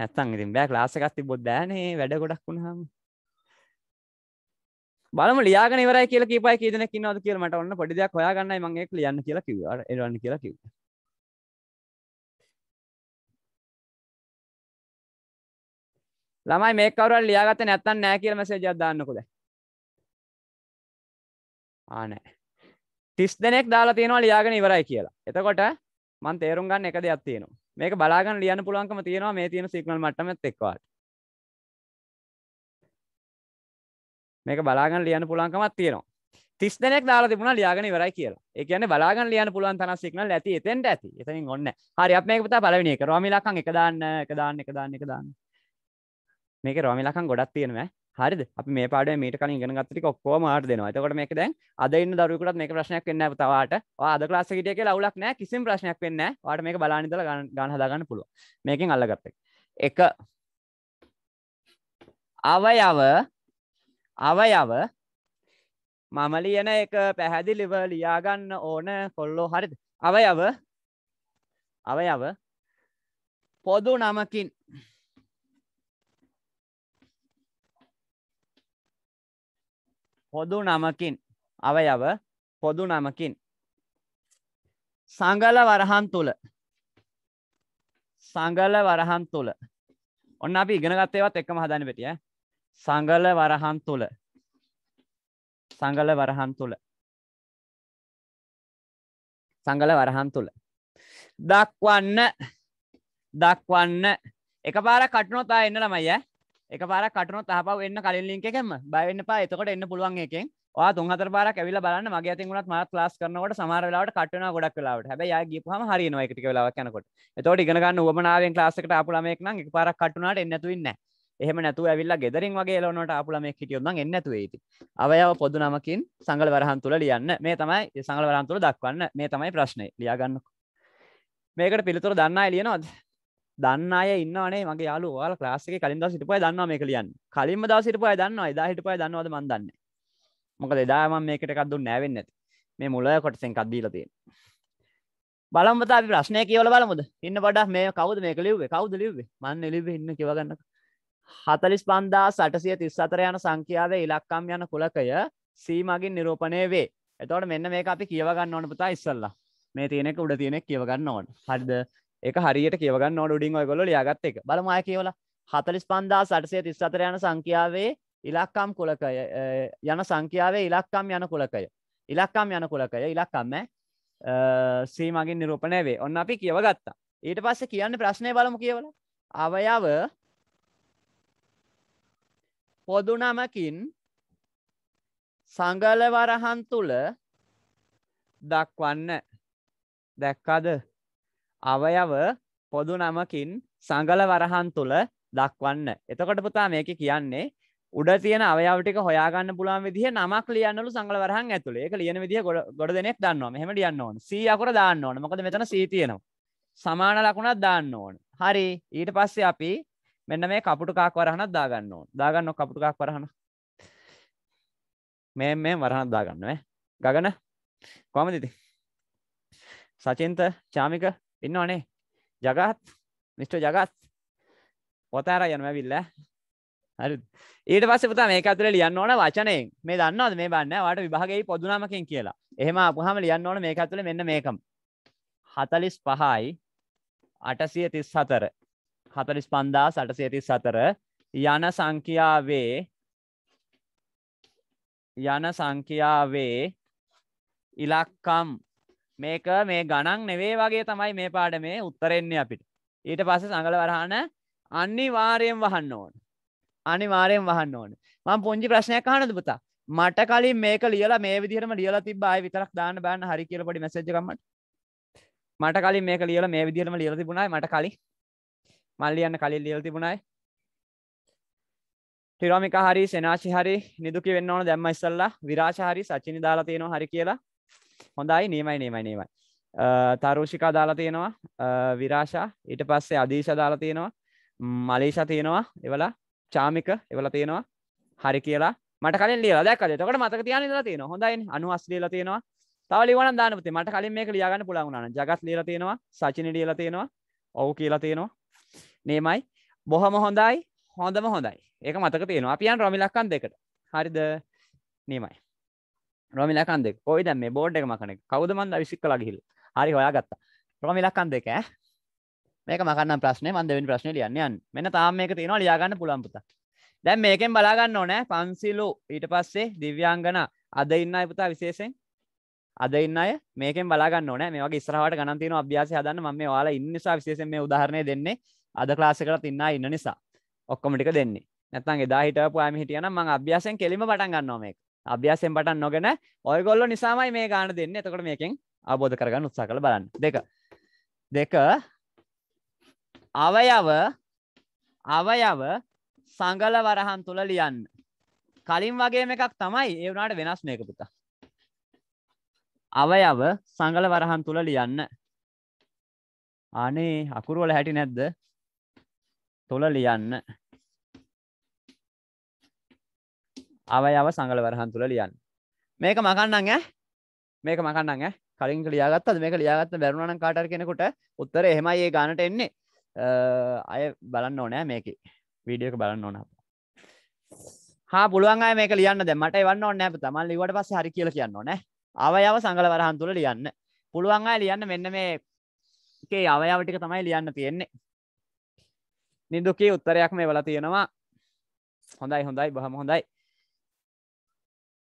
නැත්තම් ඉතින් බෑ ක්ලාස් එකක් තිබ්බොත් බෑනේ වැඩ ගොඩක් වුණාම බලම ලියාගෙන ඉවරයි කියලා කීපයි කී දෙනෙක් ඉන්නවද කියලා මට ඔන්න පොඩි දෙයක් හොයාගන්නයි මම ඒක ලියන්න කියලා කිව්වා. එරවන්න කියලා කිව්වා. ළමයි මේක කවුරුහරි ලියාගත්තේ නැත්තම් නෑ කියලා මැසේජ් එකක් දාන්නකෝ දැන්. ආ නෑ. 30 දෙනෙක් දාලා තියෙනවා ලියාගෙන ඉවරයි කියලා. එතකොට මම තේරුම් ගන්න එක දෙයක් තියෙනවා. මේක බලාගෙන ලියන්න පුළුවන්කම තියෙනවා මේ තියෙන සිග්නල් මට්ටමෙත් එක්කවට. මේක බලාගන්න ලියන්න පුළුවන්කමත් තියෙනවා තිස් දෙනෙක් දාලා තිබුණා ලියාගෙන ඉවරයි කියලා. ඒ කියන්නේ බලාගන්න ලියන්න පුළුවන් තරම් සිග්නල් ඇති එතෙන්ට ඇති. එතනින් ඔන්න. හරි අපි මේක පුතා පළවෙනි එක. රෝමි ලක්කම් එක දාන්න එක දාන්න එක දාන්න එක දාන්න. මේකේ රෝමි ලක්කම් ගොඩක් තියෙනවා ඈ. හරිද අපි මේ පාඩේ මීට කලින් ඉගෙන ගත්ත ටික ඔක්කොම ආට දෙනවා. එතකොට මේක දැන් අද ඉන්න දරුවෙකුටත් මේක ප්‍රශ්නයක් වෙන්නේ නැහැ තවාට. ඔයා අද ක්ලාස් එකේ හිටිය කියලා අවුලක් නැහැ. කිසිම ප්‍රශ්නයක් වෙන්නේ නැහැ. ඔයාට මේක බලන්න ඉඳලා ගන්න ගන්න හදාගන්න පුළුවන්. මේකෙන් අල්ලගත්ත එක. එක අවයව අවයව මම ලියන එක පැහැදිලිව ලියාගන්න ඕන කොල්ලෝ හරිද අවයව අවයව පොදු නමකින් පොදු නමකින් අවයව පොදු නමකින් සංගල වරහන් තුළ සංගල වරහන් තුළ ඔන්න අපි ඉගෙනගත්තේවත් එක්කම හදන්න පෙටිය සඟල වරහන් තුළ සඟල වරහන් තුළ සඟල වරහන් තුළ දක්වන්න දක්වන්න එක පාර කටනොතා එන්න ළමයි එක පාර කටනො තහපව එන්න කලින් ලින්ක එකෙම බයවෙන්න පා එතකොට එන්න පුළුවන් එකෙන් වා තුන් හතර පාරක් ඇවිල්ලා බලන්න මගේ අතින් උනත් මාත් ක්ලාස් කරනකොට සමහර වෙලාවට කට් වෙනවා ගොඩක් වෙලාවට. හැබැයි ආයෙ ගියපුවාම හරියනවා එක ටික වෙලාවක් යනකොට. එතකොට ඉගෙන ගන්න උවමනාවෙන් ක්ලාස් එකට ආපු ළමයෙක් නම් එකපාරක් කට් වුණාට එන්නේ නැතුව ඉන්නේ නැහැ. එහම නැතු ඇවිල්ලා ගෙදරින් වගේ ලොනට අපපුල මේ හිටියොත්න් එන්නතු ඒති අවයාව පොදු නමකින් සංගල වරහන් තුළ ලියන්න මේ තමයි සංගල වරන් තුළ දක්වන්න මේ තමයි ප්‍රශ්නය ලියාගන්නක මේකට පිළිතුර දන්න එලියනොද දන්න අය ඉන්නනේ මගේ යාලු වාල ලාසික කලින් දා සිටපය දන්නවා මේ කලියන් කලින්ම දා සිටපය දන්නවා එදා හිටපය දන්නවද මන් දන්නේ මොකද එදාම මේකට කක්දු නෑවෙන්න ඇති මේ මුලය කොටසෙන් කද්දීලතිය බලම්මතා ප්‍රශ්නය කියවල බලමුද ඉන්න වඩා මේ කවද මේ කලිවේ කවද ලිවේ මන්න එලිව ඉන්න කිවගන්නක හතලිස් පන්දා සටසිය තිස්සතර යන සංඛ්‍යාව ඉලක්කම් යන කුලකය සීමගින් නිරූපණය වේ එතවට මෙන්න මේ අපි කියවගන්න ඕන පුතා ඉස්සල්ලා මේ තියෙනෙක උඩ තියෙනෙක් කියවගන්න ඕන හරිද එක හරියට කියවගන්න ඕඩ උඩින් ඔයගොල්ලෝ ලියාගත්ත එක බලමය කියවලා හතලිස් පන්දා සටසය තිස්සතර යන සංඛ්‍යාවේ ඉලක්කම් කුලකය යන සංඛ්‍යාවේ ඉලක්කම් යන කුලකය ඉලක්කම් යන කුලකය ඉලක්කම්ම සීමගින් නිරූපණය වේ ඔන්න අපි කියවගත්තා ඊට පස්සේ කියන්න ප්‍රශ්නය බලමු කියවල අවයව පොදුනමකින් සඟලවරහන් තුළ දක්වන්න දැක්කද අවයව පොදු නමකින් සඟල වරහන් තුළ දක්වන්න එතකොට පුතා මේක කියන්නේ උඩ තියෙන අවයවටික හොයාගන්න පුළුවන් විදිහ නමක් ලියන්නලු සංගල වරහන් ඇතුළේ ඒක ලියන විදිහ ගොඩ දෙනෙක් දන්නවා මෙහෙම ලියන්න ඕන සී අකුර දාන්න ඕන මොකද මෙතන සී තියෙනවා සමාන ලකුණක් දාන්න ඕන හරි ඊට පස්සේ අපි මෙන්න මේ කපුටු කාක් වරහනක් දාගන්න ඕන දාගන්න කපුටු කාක් වරහන මේ මේ වරහනක් දාගන්න ඈ ගගන කොහමද ඉතින් සචින්ත චාමික ඉන්නවනේ ජගත් මිස්ටර් ජගත් පොතාර යනවා ඇවිල්ලා හරි ඊට පස්සේ පුතා මේක ඇතුලේ ලියන්න ඕන වචනයෙන් මේ දන්නවද මේ බන්නේ වාට විභාගයේ පොදු නමකින් කියලා එහෙම ආපුවාම ලියන්න ඕන මේක ඇතුලේ මෙන්න මේකම 45යි 834 හතරිස් පන්දා සටසේති සතර යන සංඛ්‍යාවේ යන සංඛ්‍යාවේ ඉලක්කම් මේක මේ ගණන් නෙවේ වගේ තමයි මේ පාඩ මේ උත්තරෙන්නේ අපිට ඊට පස්ස සඟල වරහන අනිවාරයෙන් වහන්න ඕන අනිවාරයෙන් වහන්න ඕන මං පුංචි ප්‍රශ්නයක් අහනද පුතා මට කලින් මේක ලියලා මේ විදිහටම ලියලා තිබ්බා ආයෙ විතරක් දාන්න බෑන්න හරි කියලා පොඩි මැසේජ් එකක් මට මට කලින් මේක ලියලා මේ විදිහටම ලියලා තිබුණා මට කලින් මල්ලියන්න කලින් ලියල් තිබුණයි ටිරමික හරි සෙනාශි හරි නිදුකි වෙන්න ඕන දැම්ම ඉස්සල්ලා විරාශ හරි සචිනි දාලා තියෙනවා හරි කියලා හොඳයි නේමයි නේමයි නේමයි තරුෂිකා දාලා තියෙනවා විරාශා ඊට පස්සේ අදීශ දාලා තියෙනවා මලේෂ තියෙනවා එවලා චාමික එවලා තියෙනවා හරි කියලා මට කලින් ලියලා දැක්කද එතකොට මතක තියාගෙන ඉඳලා තියෙනවා හොඳයි අනුහස් ලියලා තියෙනවා තව ලිවන දානපති මට කලින් මේක ලියාගන්න පුළුවන් වුණා නම් ජගත් ලියලා තියෙනවා සචින ලියලා තියෙනවා ඔව් කියලා තියෙනවා නේමයි බොහම හොඳයි හොඳම හොඳයි ඒක මතක තියෙනවා අපියන් රොමිලක්කන් දෙකට හරිද නේමයි රොමිලකන් දෙක කොයි දැම් මේ බෝඩ් එක මකන කවුද මන්ද විසික් කලා ගිහිල් හරි හොයා ගත්තා රොමිලක්කන් දෙක මේක මකන්න ප්‍රශ්නේ මන් දෙවෙනි ප්‍රශ්නේ ලියන්න යන්න මෙන්න තාම මේක තියෙනවා ලියා ගන්න පුළුවන් පුතා දැන් මේකෙන් බලා ගන්න ඕනේ පන්සිලු ඊට පස්සේ දිව්‍යාංගන අද ඉන්න අය පුතා විශේෂයෙන් අද ඉන්න අය මේකෙන් බලා ගන්න ඕනේ මේ වගේ ඉස්සරහට ගණන් තියෙන අභ්‍යාසය හදන්න මම මේ ඔයාලා ඉන්න නිසා විශේෂයෙන් මේ උදාහරණය දෙන්නේ අද ක්ලාසිකට තින්න ඉන්න නිසා ඔක්කොමටික දෙන්නේ නැතන් එදා හිටපු අම හිටියන මං අභ්‍යාසයෙන් කෙලිම පටන් ගන්නවා මේක අභ්‍යාසයෙන් පටන් නොගෙන ඔයගොල්ලො නිසාමයි මේ ගාන දෙන්න එතකොට මේකෙන් අවබෝධ කරගන්න උත්සා කළ බලන්න දෙක දෙක අවයව අවයව සංගල වරහන් තුළ ලියන්න කලින් වගේ එකක් තමයි ඒ වුණට වෙනස් මේක පුතා අවයව සංගල වරහන් තුළ ලියන්න අනේ අකුරුවල හැටි නැද්ද තුළ ලියන්න අවයව සංගලවරහන් තුළ ලියන්න මේක මකන්නං ඈ මේක මකන්නං ඈ කලින් ලියාගත්තද මේක ලියාගත්ත බැරුණනම් කාටර් කෙනෙකුට උත්තර එහෙමයි ඒ ගානට එන්නේ අය බලන්න ඕනෑ මේක වීඩියෝක බලන්න ඕන හා පුළුවන් අය මේක ලියන්න දැ මට එවන්න ඕන්න නැ තමන් ලිවට පස්ස හරි කියල කියන්න ඕනෑ අවයව සංගලවරහන් තුළ ලියන්න පුළුවන් අය ලියන්න මෙන්න මේකේ අවයවටික තමයි ලියන්න තියෙන්නේ නිදුකී උත්තරයක් මේ වල තියෙනවා හොඳයි හොඳයි බහම හොඳයි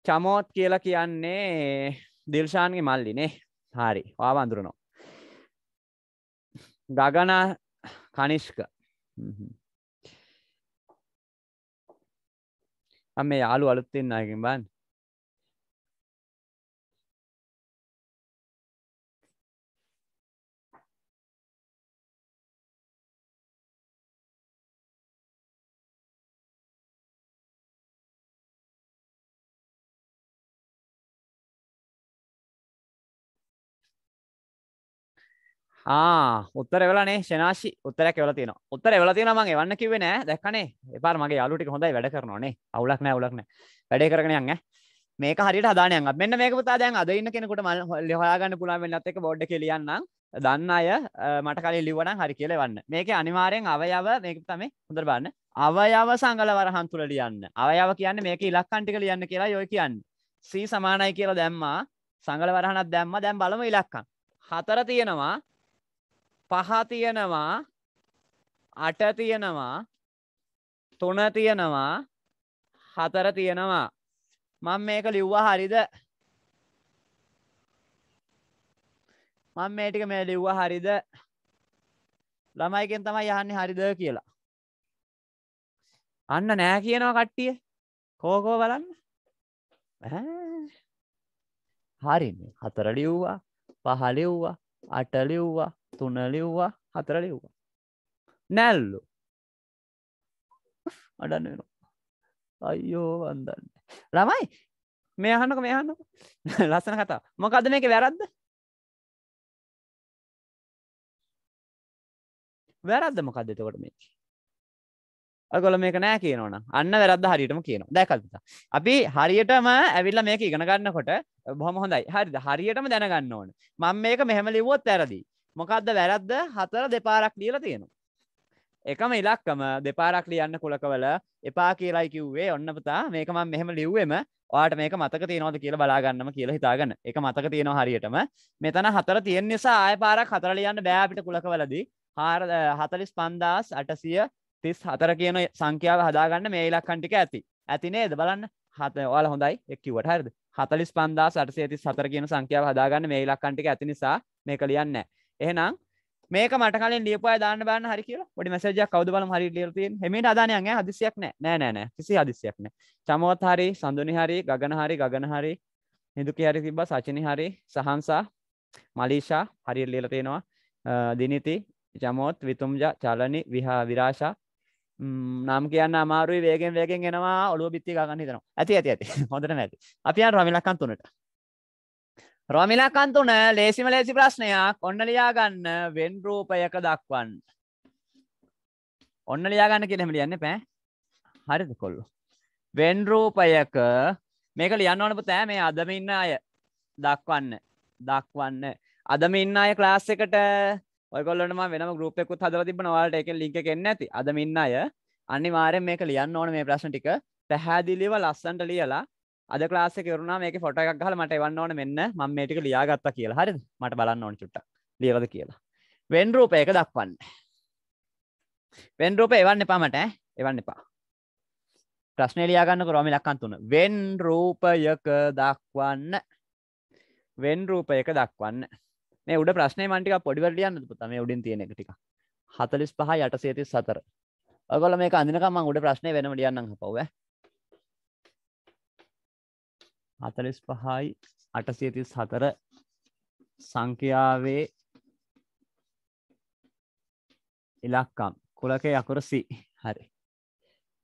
චමෝත් කියලා කියන්නේ දිල්ශාන්ගේ මල්ලිනේ හාරි වාවන්දුරනෝ ගගන කනිෂ්ක අම යාලු අලුත්තින්න අයකින් බන් උත්තර වෙලනේ ශනාශි උත්තරයක් වෙලා තියෙන උත්තර වෙලා තියෙන මං එවන්න කිව්වේ නෑ දැක්කනේ එපාර මගේ යාළුවෝ ටික හොඳයි වැඩ කරනෝනේ අවුලක් නෑ අවුලක් නෑ වැඩේ කරගෙන යන්න මේක හරියට හදාන යන්න මෙන්න මේක පුතා දැන් අද ඉන්න කෙනෙකුට මම හොයාගන්න පුළුවන් වෙන්නත් එක බෝඩ් එකේ ලියන්නම් දන්න අය මට කලින් ලිව්වනම් හරි කියලා එවන්න මේකේ අනිවාර්යෙන් අවයව මේක තමයි හොඳට බලන්න අවයව සංගල වරහන් තුල ලියන්න අවයව කියන්නේ මේක ඉලක්කම් ටික ලියන්න කියලා යෝයි කියන්නේ c සමානයි කියලා දැම්මා සංගල වරහනක් දැම්මා දැන් බලමු ඉලක්කම් හතර තියෙනවා පහ තියෙනවා අට තියෙනවා තුන තියෙනවා හතර තියෙනවා මං මේක ලිව්වා හරිද මං මේ ටික මේ ලිව්වා හරිද ළමයිකෙන් තමයි යන්නේ හරිද කියලා අන්න නෑ කියනවා කට්ටිය කෝකෝ බලන්න හරිනේ හතර ලිව්වා පහ ලිව්වා අට ලිව්වා තුන ලිව්වා හතර ලිව්වා නැල්ලු අඩන්න වෙනවා අයියෝ වන්දන්න ළමයි මේ අහන්නක මේ අහන්න ලස්සන කතා මොකද මේක වැරද්ද වැරද්ද මොකක්ද එතකොට මේක අගොල මේක නෑ කියනවන අන්න වැරද හරියටම කියන දැකල්ත අපි හරියටම ඇවිල්ල මේක ඉගෙනගන්නකොට බොහොම හොඳයි හරිද හරියටම දැනගන්න ඕන මං මේක මෙහම ලිවොත් ඇරදිී මොකක්ද වැරද්ද හතර දෙපාරක් ලියලා තියෙනවා. එකම ඉලක්කම දෙපාරක් ලියන්න කුලකවල එපා කියලායි කිව්වේ ඔන්න පුතා මේක මම මෙහෙම ලිව්වෙම ඔයාට මේක මතක තියෙනවද කියලා බලාගන්නම කියලා හිතාගන්න. ඒක මතක තියෙනවා හරියටම. මෙතන හතර තියෙන නිසා ආය පාරක් හතර ලියන්න බෑ අපිට කුලකවලදී. 45834 කියන සංඛ්‍යාව හදාගන්න මේ ඉලක්කම් ටික ඇති. ඇති නේද බලන්න. හත ඔයාලා හොඳයි එක් කිව්වට හරියද? 45834 කියන සංඛ්‍යාව හදාගන්න මේ ඉලක්කම් ටික ඇති නිසා මේක ලියන්නේ නැහැ. එහෙනම් මේක මට කලින් ලියපුවා දාන්න බෑන හරි කියලා පොඩි මැසේජයක් කවුද බලමු හරි ලියලා තියෙන්නේ හැමෙන්න අදානයක් නෑ හදිසියක් නෑ නෑ නෑ නෑ කිසි හදිසියක් නෑ චමවත් හරි සඳුනි හරි ගගන හරි ගගන හරි හිඳුකි හරි තිබ්බා සචිනි හරි සහන්සා මලීෂා හරියට ලියලා තියෙනවා දිනිති චමොත් විතුම්ජා චලනි විහා විරාශා නම් කියන්න අමාරුයි වේගෙන් වේගෙන් එනවා ඔලුව බිත්ති ගන්න හිතනවා ඇති ඇති ඇති හොඳට නැති අපි යන රමිලක්කන් තුනට රොමිලා කන්තුන ලේසිම ලේසි ප්‍රශ්නයක් ඔන්න ලියාගන්න වෙන් රූපයක දක්වන්න. ඔන්න ලියාගන්න කියනම ලියන්න පෑ හරිද කොල්ලු. වෙන් රූපයක මේක ලියන්න ඕන පුතෑ මේ අදම ඉන්න අය දක්වන්න දක්වන්න අදම ඉන්න අය ක්ලාස් එකට ඔයගොල්ලනම වෙන ගරුපෙකුත් හදව තිබන වාලට එක ලික කෙන්න ඇති අදම ඉන්න අය අනිවාරෙන් මේක ලියන්න ඕන මේ ප්‍රශ්න ටික පැහැදිලිව ලස්සන්ට ලියලා අද ලාස කරුණා මේක ෆොට එකක් හල මට එවන්න ඕන මෙන්න ම මේටික ලියාගත්ත කියලා හරි මට බලන්න ඕන චුට්ට ලියවද කියලා වෙන්රූප එක දක්වන්න වෙන්රූප එවන්න එපාමට එවන්න එපා ප්‍රශ්නය ලියාගන්න කරොමි ලක්කන්තුන වෙන් රූපයක දක්වන්න වෙන් රූපයක දක්වන්න මේ උඩ ප්‍රශ්නය මටික පොඩිවල්ලියන්න පුතම උඩින් තියෙන එක ටික හතලිස් පහ යට සේති සතර ඔගොල මේ අඳනකම උඩ ප්‍රශ්නය වෙනම ලියන්න පව්වේ හතලිස් පහයි අටසියතිස් හතර සංඛ්‍යාවේ ඉලක්කම් කුලක යකුර සි හරි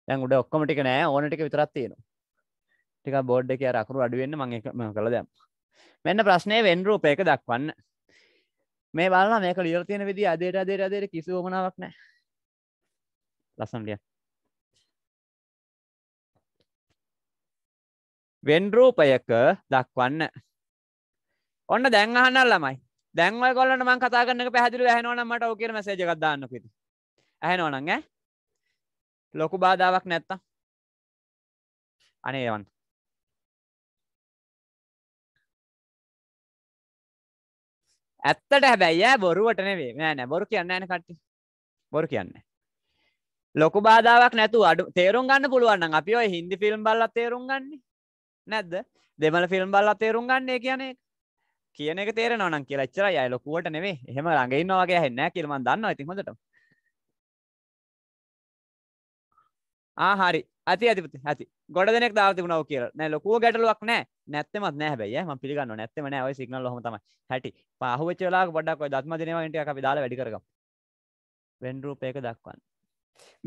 දැන් උඩ ඔක්කොම ටික නෑ ඕන ටික විතරක් තියෙනවා ටික බෝඩ් එක අකුරු අඩුවෙන්න මං එක කළ දැම් මෙන්න ප්‍රශ්නය වෙන් රූපයක දක්වන්න මේ බලලා මේක ලියලා තියෙන විදිහ අදේට අදේට අදේට කිසි වමනාවක් නැහැ ලස්සනට ලියන්න වෙන්රූපයක දක්වන්න. ඔන්න දැන් අහන්න ළමයි. දැන් ඔය ගොල්ලන්ට මම කතා කරන එක පැහැදිලිව ඇහෙනවනම් මට ඕක කියලා මැසේජ් එකක් දාන්නකෝ ඉතින්. ඇහෙනවනම් ඈ? ලොකු බාධාවක් නැත්තම්. අනේ යවන්න. ඇත්තට හැබැයි ඈ බොරුවට නෙවෙයි. නෑ නෑ බොරු කියන්නේ නෑනේ කට්ටිය. බොරු කියන්නේ. ලොකු බාධාවක් නැතුව අඩු තේරුම් ගන්න පුළුවන් නම් අපි ඔය හින්දි ෆිල්ම් බලලා තේරුම් ගන්නේ. නැද්ද දෙමල ෆිල්ම් බල්ලා තේරුම් ගන්නේ කියන කියන එක තේරෙනවා නම් කියලා එච්චර අය ලොකුවට නෙවෙයි එහෙම ළඟ ඉන්නවා වගේ ඇහෙන්නේ නැහැ කියලා මම දන්නවා ඉතින් හොඳටම ආ හරි ඇති ඇති පුතේ ඇති ගොඩ දෙනෙක් දාලා තිබුණා ඔව් කියලා නෑ ලොකුව ගැටලුවක් නෑ නැත්තෙමත් නෑ හැබැයි ඈ මම පිළිගන්නවා නැත්තෙම නෑ ওই සිග්නල් ඔහම තමයි හැටි පහුවෙච්ච වෙලාවක පොඩ්ඩක් ওই දත්ම දිනේ වගේ ටිකක් අපි දාලා වැඩි කරගමු වෙන් රූප එක දක්වන්න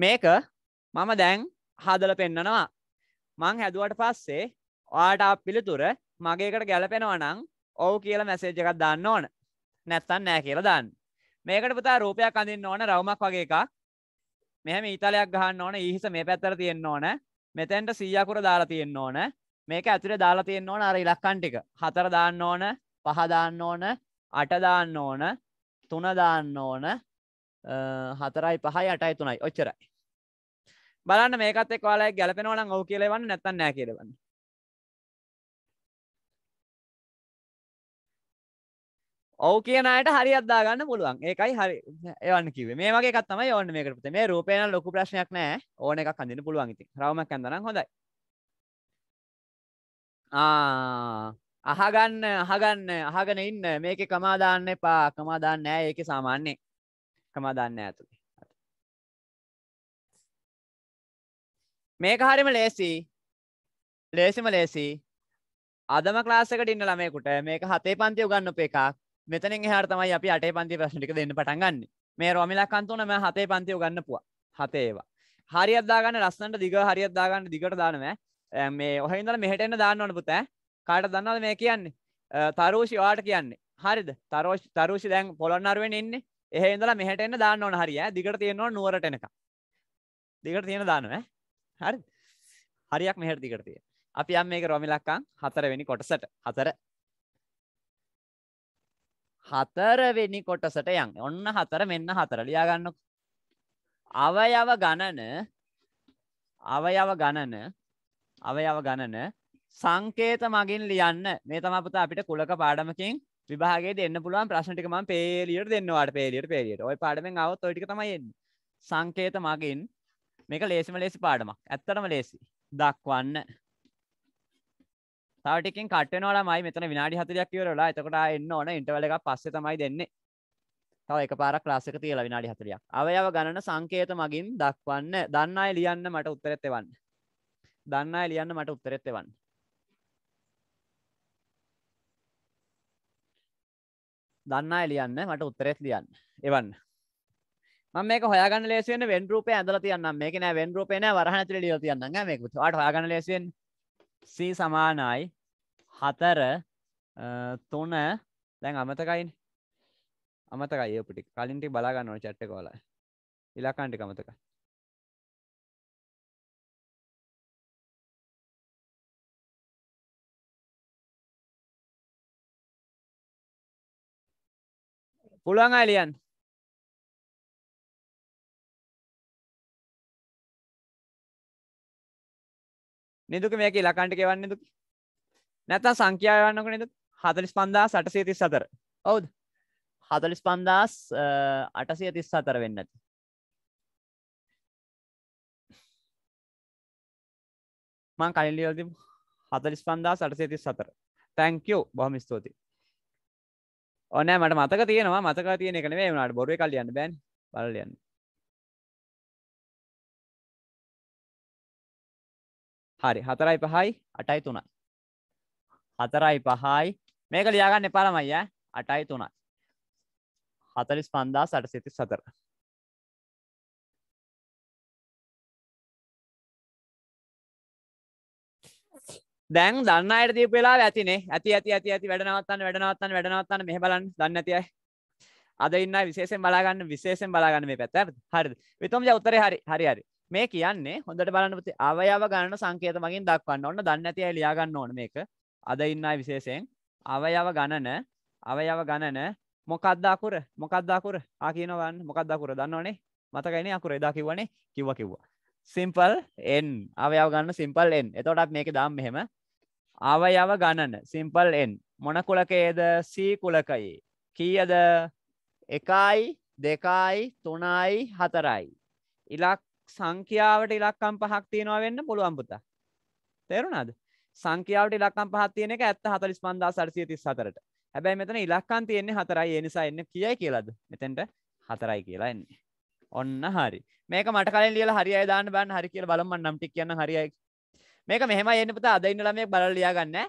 මේක මම දැන් හදල පෙන්නනවා මං හැදුවට පස්සේ ආට පිළිතුර මගේකට ගැලපෙනවනං ඔවු කියල මැසේජ් එකක් දන්න ඕන නැත්තන් නෑ කියලා දන්න මේකට පුතා රූපයක් අඳන්න ඕන රවමක් වගේ එකක් මෙහම ඉතාලයක් ගහන්න ඕන ඉහිස මේ පැත්තර තියෙන්න්න ඕන මෙතැන්ට සීයකුර දාලා තියෙන්න්න ඕන මේක ඇතුළේ දාලා තියෙන්න්න ඕන අර ඉලක්කන්ටික හතර දාන්න ඕන පහදාන්න ඕන අටදාන්න ඕන තුනදාන්න ඕන හතරයි පහයි අටයි තුනයි ඔච්චරයි බලන්න මේකත් එක් වාලය ගැලපෙනවන ඔව කියලවන්න නැත්තන් නෑ කියලවන්න ඔව කියනට හරිත් දාගන්න පුළුවන් ඒකයි හරි එවන්න කිව මේ වගේ කත්තම ඕන්න මේකරපුත මේ රූපයන ලොකු ප්‍රශ්නයක් නෑ ඕන එකක් කඳන්න පුළුවන් ඉති රවම කැඳන හොඳයි අහගන්න අහගන්න අහගෙන ඉන්න මේක කමාදාන්න එපා කමාදාන්න නෑ ඒක සාමාන්‍යේ කමාදාන්න ඇතුළේ මේක හරිම ලේසි ලේසිම ලේසි අදම ක්ලාසකට ඉන්න ළමයකුට මේක හතේ පන්ති උගන්න උප එකක් මෙතනින් හට තමයි අපි අටේ පන්ති ප්‍රශ්ටික දෙන්න පටන් ගන්න මේ රොමිලක් කන්තුනම හතේ පන්තිය ගන්නපුවා හතේවා හරි අදාගන්න ලස්සන්ට දිග හරි අදාගන්න දිගට දානම මේ ඔහහිදල මෙහටෙන්න්න දාන්න ඕන පුතෑ කාට දන්නද මේ කියන්නේ තරෝෂි වාට කියන්නේ හරිද තරෝෂ තරෂි දැන් පොළොන්නරුවෙන් ඉන්න එහහිදල මෙහටෙන්න්න දාන්න ඕන හරිය දිගට තියෙනවා නුවරටනක දිගට තියෙන දානව හරි හරියක් මෙහට දිගට තිය අපි අම් මේක රොමිලක්කං හතරවෙනි කොටසට හතර හතරවෙනි කොටසට යන් ඔන්න හතර මෙන්න හතර ලියාගන්න අවයව ගණන අවයව ගණන අවයව ගණන සංකේත මගින් ලියන්න මේ තම පුතා අපිට කුලක පාඩමකින් විභාගේ දෙන්න පුළුවන් ප්‍රශ්නටික ම පේලියට දෙන්නවාට පේලියට පේලියට ඔය පාඩමෙන් අවත් ඔටික තමයිෙන් සංකේත මගින් මේක ලේසිම ලේසි පාඩමක් ඇත්තටම ලේසි දක්වන්න තවටිකින් කටනෝල මයි මෙතන විනාඩි හතරයක් ඉවරලා එතකොට එන්න ඕන ඉන්ටවල එකක් පස්සේ තමයි දෙන්නේ තව එක පාරක් ලාසක තියල විනාඩි හතරයක් අවයව ගණන සංකේත මගින් දක්වන්න දන්න අය ලියන්න මට උත්තරෙත් එවන්න දන්න අය ලියන්න මට උත්තරෙත් එවන්න දන්න අය ලියන්න මට උත්තරෙත් ලියන්න එවන්න මේක හොයාගන්න ලේසිවෙන් වෙන් රූපය ඇඳලා තියන්නම් මේක නෑ වෙන් රූපේ නෑ වරහන් ඇතුලේ ලියලා තියන්නම් නෑ මේක උඩට හොයාගන්න ලේසිවෙන්නේ සී සමානයි හතර තුන දැන් අමතකයින් අමතකයි පටි කලින්ටි බලාගන්නව චට්ට කෝල ඉලාකාන්ටි අමතක පුළුවන් අයලියන් නිදුක මේක ඉලකන්ට ගෙවන්න දුකි නැතන් සංඛ්‍යාවන්නක නිදු හතලිස් පන්දා සටසය තිස් අතර ඔවුද හතලිස් පන්දස් අටසය තිස් අතර වෙන්න ඇති මං කලින්ලියල්ති හතලිස් පන්දා සටසය තිස් අතර තැංකෝ බොහම ස්තුති ඔන්න මට මතක තියෙනවා මතක තියන එකනේ වුණට බොරුව කල්ලියන්න බැන් බලයන්න හරි හතරයි පහයි අටයි තුනයි හතරයි පහයි මේක ලියාගන්න එපාරමයි ඈ අටයි තුනයි හතලිස් පන්දා සට සිතිස් සතර දැන් දන්න අයට දීපු වෙලාව ඇතිනේ ඇති ඇති ඇති ඇති වැඩ නවත්තන්න වැඩ නවත්තන්න වැඩ නවත්තන්න මෙහෙ බලන්න දන්නේ නැති අය අද ඉන්න විශේෂයෙන් බලා ගන්න විශේෂයෙන් බලා ගන්න මේ පැත්ත හරිද හරිද විතොම්ජා උත්තරේ හරි හරි හරි මේ කියන්නේ හොඳට බලන්නපති අවයව ගණන සංකේත මගින් දක්වන්න ඔන්න දන්න ඇති ඇයි ලියාගන්න ඕන මේක අද ඉන්නයි විශේෂයෙන් අවයව ගණන අවයව ගණන මොකක්ද අකුර මොකක්ද අකුර ආ කියනවා ගන්න මොකක්ද අකුර දන්නවනේ මතකයිනේ අකුර එදා කිව්වනේ කිව්වා කිව්වා සිම්පල් n අවයව ගණන සිම්පල් n එතකොට අපි මේක දාමු මෙහෙම අවයව ගණන සිම්පල් n මොන කුලකයේද c කුලකයේ කීයද 1යි 2යි 3යි 4යි ඉලක්ක සංඛ්‍යාවට ඉලක්කම් පහක් තියෙනවා වෙන්න පුළුවන් පුතා. තේරුණාද? සංඛ්‍යාවට ඉලක්කම් පහක් තියෙන එක 74534ට. හැබැයි මෙතන ඉලක්කම් තියෙන්නේ 4යි. ඒ නිසා එන්නේ කීයයි කියලාද? මෙතෙන්ට 4යි කියලා එන්නේ. ඔන්න හරි. මේක මට කලින් ලියලා හරියයි දාන්න බලන්න හරි කියලා බලමු මම නම් ටික කියන්න හරියයි. මේක මෙහෙමයි එන්නේ පුතා. අද ඉන්න ළමයෙක් බලලා ලියා ගන්න ඈ.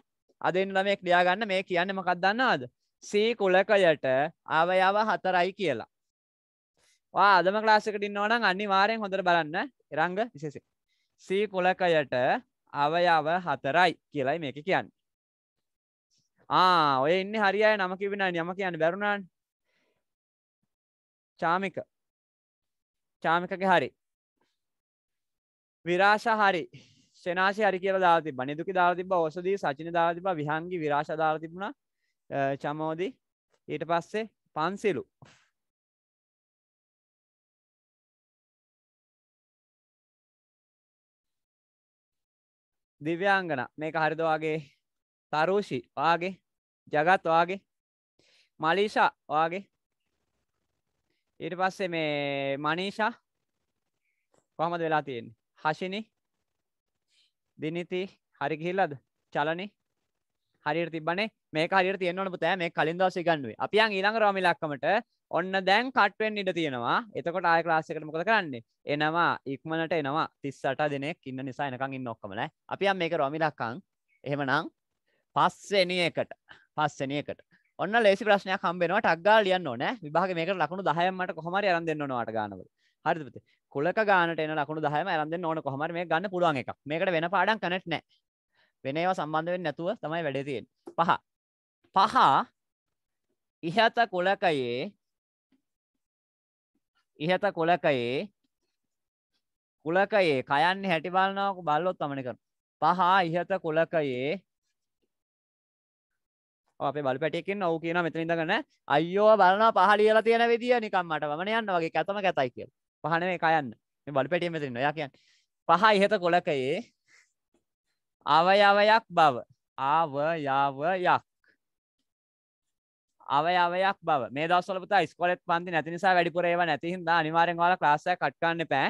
අද ඉන්න ළමයෙක් ලියා ගන්න මේ කියන්නේ මොකක්ද දන්නවද? C කුලකයට අවයව 4යි කියලා. ආදම ක්ලාසකට ඉන්නවනම් අනිවාරයෙන් හොඳට බලන්න එරංග විශේෂ. සී කුලකයට අවයව හතරයි කියලයි මේක කියන්න. ආ ඔය ඉන්න හරිය නම කිවෙන යම කියන්න බැරුණාන් චාමික චාමිකගේ හරි විරාශ හරි ශනාශ හරි කියල දාති බනිදුක දාතිබ ඔසදී සචින දාතිබ විහන්ගේ විරාශ දාර තිබුණ චමෝදී ඊට පස්සේ පන්සිලු දිව්‍යාංගන මේක හරිද වගේ තරූෂි වගේ ජගත් වගේ මලීෂා වගේ ඊට පස්සේ මේ මනීෂා කොහමද වෙලා තියෙන්නේ හශිනි දිනිති හරි ගිහිල්ලද චලනි හරියට තිබනේ මේ හරියට තියෙන්වන පුතෑ මේ කලින් දවසේ ගන්නුවේ අපි යන් ඊළඟ රවම ඉලක්කමට ඔන්න දැන් කට් වෙන්න ඉඩ තියෙනවා එතකොට ආයෙ ක්ලාස් එකට මොකද කරන්නේ එනවා ඉක්මනට එනවා 38 දිනක් ඉන්න නිසා එනකන් ඉන්න ඔක්කොම නෑ අපි යන් මේක රවම ඉලක්කම් එහෙමනම් පස්වෙනි එකට පස්වෙනි එකට ඔන්න ලේසි ප්‍රශ්නයක් හම්බෙනවා ටක් ගාලා ලියන්න ඕනේ විභාගේ මේකට ලකුණු 10ක් මට කොහොම හරි අරන් දෙන්න ඕනවාට ගානවල හරිද පුතේ කුලක ගානට එන ලකුණු 10ම අරන් දෙන්න ඕන කොහොම හරි මේක ගන්න පුළුවන් එකක් මේකට වෙන පාඩම් කනෙක්ට් නැහැ වෙන ඒවා සම්බන්ධ වෙන්නේ නැතුව තමයි වැඩේ තියෙන්නේ. පහ. පහ ඉහත කොලකයේ ඉහත කොලකයේ කුලකයේ කයන්නේ හැටි බලනවා බල්ලොත් තමන කරන. පහ ඉහත කුලකයේ අපේ බල පැටියකින් ඔව් කියනවා මෙතන ඉඳගෙන අයියෝ බලනවා පහ ලියලා තියෙන විදිය නිකන් මට වමන යන්න වගේ කැතම කැතයි කියලා. පහ නෙමෙයි කයන්න. මේ බල පැටිය මෙතන ඉන්නවා. එයා කියන්නේ පහ ඉහත කුලකයේ අවයවයක් බව ආවයාවයක් අවයවයක් බව මේ දවස්වල පුතා ඉස්කෝලේ පන්ති නැති නිසා වැඩිපුර ඒවා නැති හින්දා අනිවාර්යෙන් ඔයාලා ක්ලාස් එක කට් කරන්න එපා